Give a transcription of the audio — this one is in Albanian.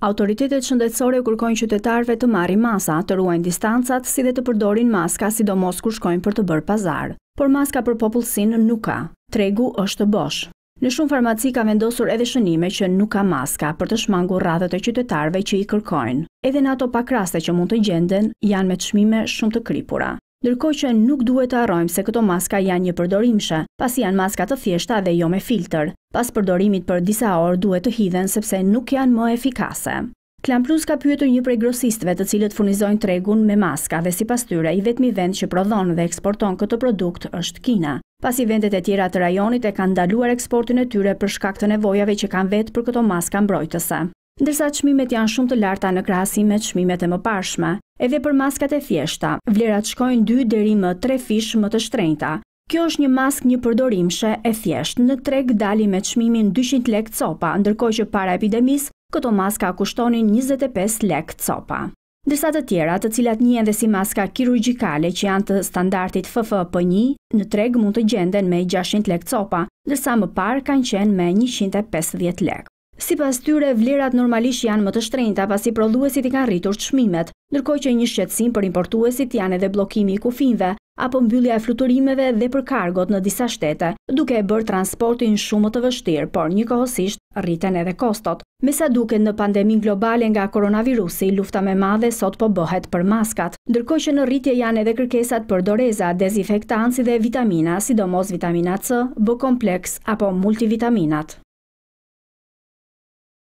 Autoritetet shëndetësore kërkojnë qytetarve të marri masa, të ruajnë distancat, si dhe të përdorin maska, sidomos kur shkojnë për të bërë pazar. Por maska për popullësin nuk ka. Tregu është bosh. Në shumë farmaci ka vendosur edhe shënime që nuk ka maska për të shmangu radhët e qytetarve që i kërkojnë. Edhe në ato pakraste që mund të gjenden, janë me të shmime shumë të kripura. Ndërko që nuk duhet të arrojmë se këto maska janë një përdorimshë, pas janë maska të thjeshta dhe jo me filter. Pas përdorimit për disa orë duhet të hidhen sepse nuk janë më efikase. Klan Plus ka pyetur një prej grosistëve të cilët furnizojnë tregun me maska dhe sipas tyre i vetmi vend që prodhon dhe eksporton këtë produkt është Kina. Pasi vendet e tjera të rajonit e kanë ndaluar eksportin e tyre për shkak të nevojave që kanë vetë për këto maska mbrojtëse. Ndërsa çmimet janë shumë të larta në krahasim me çmimet e mëparshme, edhe për maskat e thjeshta. Vlerat shkojnë 2 deri më 3 fish më të shtrenjta. Kjo është një mask një përdorimshe e thjesht. Në treg dali me çmimin 200 lek copa, ndërkohë që para epidemisë këto maska kushtonin 25 lek copa. Ndërsa të tjera, të cilat njihen dhe si maska kirurgjikale që janë të standardit FFP1, në treg mund të gjenden me 600 lek copa, ndërsa më parë kanë qenë me 150 lek. Si pas tyre, vlerat normalisht janë më të shtrejnëta pasi prodhuesit i kanë rritur të shmimet, nërkoj që një shqetsim për importuesit janë edhe blokimi i kufinve, apo mbyllja e fluturimeve dhe për kargot në disa shtete, duke e bërë transportin shumë të vështirë, por një kohësisht rriten edhe kostot. Me sa duke në pandemin globale nga koronavirusi, lufta me madhe sot po bëhet për maskat. Ndërko që në rritje janë edhe kërkesat për doreza, dezifektansi dhe vitamina, sidomos vitamina C, B-kompleks apo multivitaminat.